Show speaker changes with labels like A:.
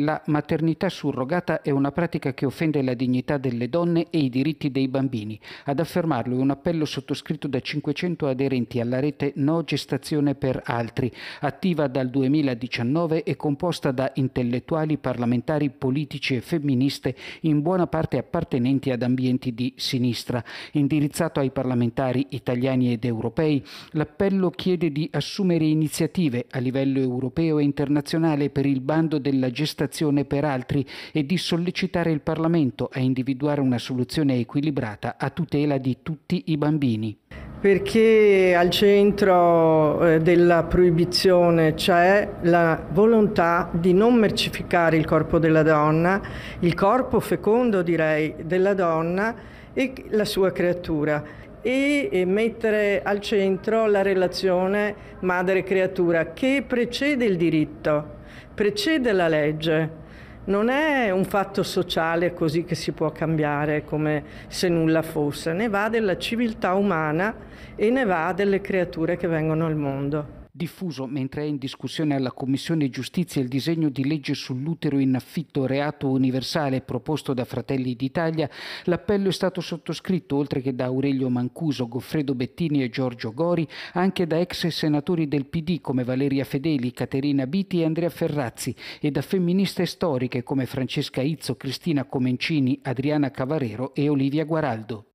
A: La maternità surrogata è una pratica che offende la dignità delle donne e i diritti dei bambini. Ad affermarlo è un appello sottoscritto da 500 aderenti alla rete No Gestazione per Altri, attiva dal 2019 e composta da intellettuali, parlamentari, politici e femministe, in buona parte appartenenti ad ambienti di sinistra. Indirizzato ai parlamentari italiani ed europei, l'appello chiede di assumere iniziative a livello europeo e internazionale per il bando della gestazione frustrazione per altri e di sollecitare il Parlamento a individuare una soluzione equilibrata a tutela di tutti i bambini. Perché al
B: centro eh, della proibizione c'è la volontà di non mercificare il corpo della donna, il corpo fecondo direi della donna e la sua creatura e mettere al centro la relazione madre-creatura che precede il diritto precede la legge. Non è un fatto sociale così che si può cambiare come se nulla fosse, ne va della civiltà umana e ne va delle
A: creature che vengono al mondo diffuso mentre è in discussione alla Commissione Giustizia il disegno di legge sull'utero in affitto reato universale proposto da Fratelli d'Italia, l'appello è stato sottoscritto oltre che da Aurelio Mancuso, Goffredo Bettini e Giorgio Gori, anche da ex senatori del PD come Valeria Fedeli, Caterina Biti e Andrea Ferrazzi e da femministe storiche come Francesca Izzo, Cristina Comencini, Adriana Cavarero e Olivia Guaraldo.